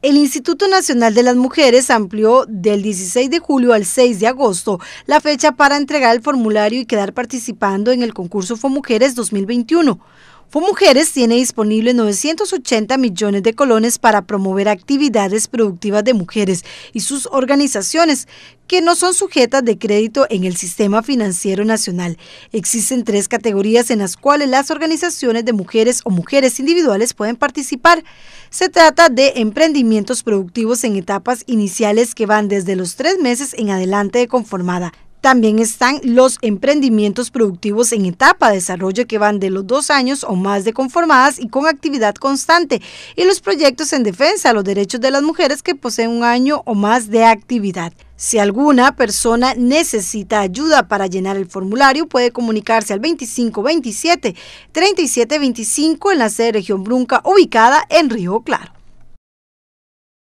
El Instituto Nacional de las Mujeres amplió del 16 de julio al 6 de agosto la fecha para entregar el formulario y quedar participando en el concurso FOMujeres 2021. FOMUJERES tiene disponible 980 millones de colones para promover actividades productivas de mujeres y sus organizaciones que no son sujetas de crédito en el sistema financiero nacional. Existen tres categorías en las cuales las organizaciones de mujeres o mujeres individuales pueden participar. Se trata de emprendimientos productivos en etapas iniciales que van desde los tres meses en adelante de conformada. También están los emprendimientos productivos en etapa de desarrollo que van de los dos años o más de conformadas y con actividad constante y los proyectos en defensa de los derechos de las mujeres que poseen un año o más de actividad. Si alguna persona necesita ayuda para llenar el formulario, puede comunicarse al 2527-3725 en la sede Región Brunca, ubicada en Río Claro.